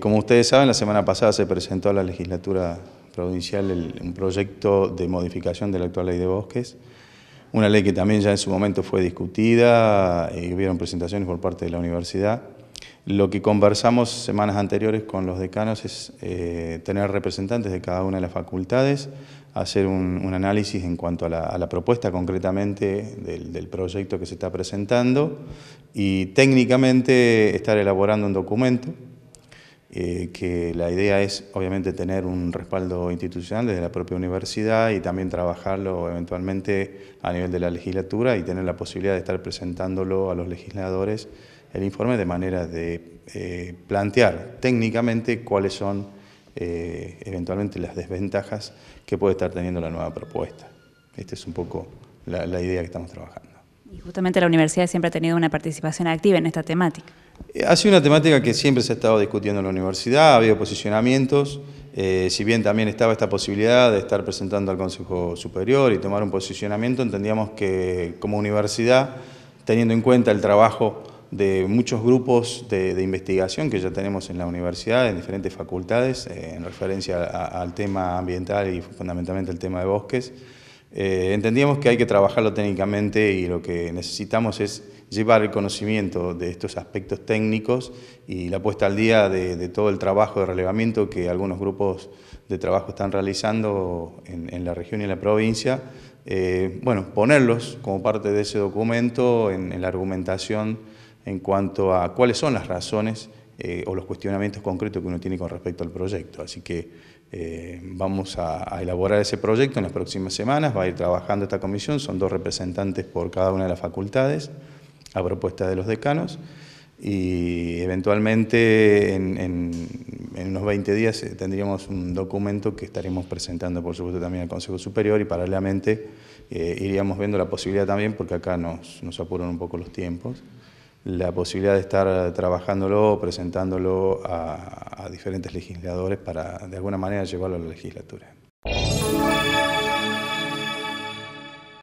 como ustedes saben, la semana pasada se presentó a la legislatura provincial un proyecto de modificación de la actual ley de bosques, una ley que también ya en su momento fue discutida eh, y hubieron presentaciones por parte de la universidad. Lo que conversamos semanas anteriores con los decanos es eh, tener representantes de cada una de las facultades, hacer un, análisis en cuanto a la, propuesta concretamente del, del, proyecto que se está presentando y técnicamente estar elaborando un documento eh, que la idea es obviamente tener un respaldo institucional desde la propia universidad y también trabajarlo eventualmente a nivel de la legislatura y tener la posibilidad de estar presentándolo a los legisladores el informe de manera de eh, plantear técnicamente cuáles son eh, eventualmente las desventajas que puede estar teniendo la nueva propuesta. Esta es un poco la, la idea que estamos trabajando. Y justamente la universidad siempre ha tenido una participación activa en esta temática. Eh, ha sido una temática que siempre se ha estado discutiendo en la universidad, ha habido posicionamientos, eh, si bien también estaba esta posibilidad de estar presentando al Consejo Superior y tomar un posicionamiento, entendíamos que como universidad, teniendo en cuenta el trabajo de muchos grupos de, investigación que ya tenemos en la universidad, en diferentes facultades, eh, en referencia al tema ambiental y fundamentalmente al tema de bosques, eh, entendíamos que hay que trabajarlo técnicamente y lo que necesitamos es llevar el conocimiento de estos aspectos técnicos y la puesta al día de, todo el trabajo de relevamiento que algunos grupos de trabajo están realizando en, la región y en la provincia. Eh, bueno, ponerlos como parte de ese documento en la argumentación en cuanto a cuáles son las razones eh, o los cuestionamientos concretos que uno tiene con respecto al proyecto. Así que eh, vamos a, elaborar ese proyecto en las próximas semanas, va a ir trabajando esta comisión, son dos representantes por cada una de las facultades, a propuesta de los decanos, y eventualmente en, unos 20 días eh, tendríamos un documento que estaremos presentando, por supuesto, también al Consejo Superior y paralelamente iríamos viendo la posibilidad también, porque acá nos, nos apuran un poco los tiempos la posibilidad de estar trabajándolo, presentándolo a, a diferentes legisladores para de alguna manera llevarlo a la legislatura.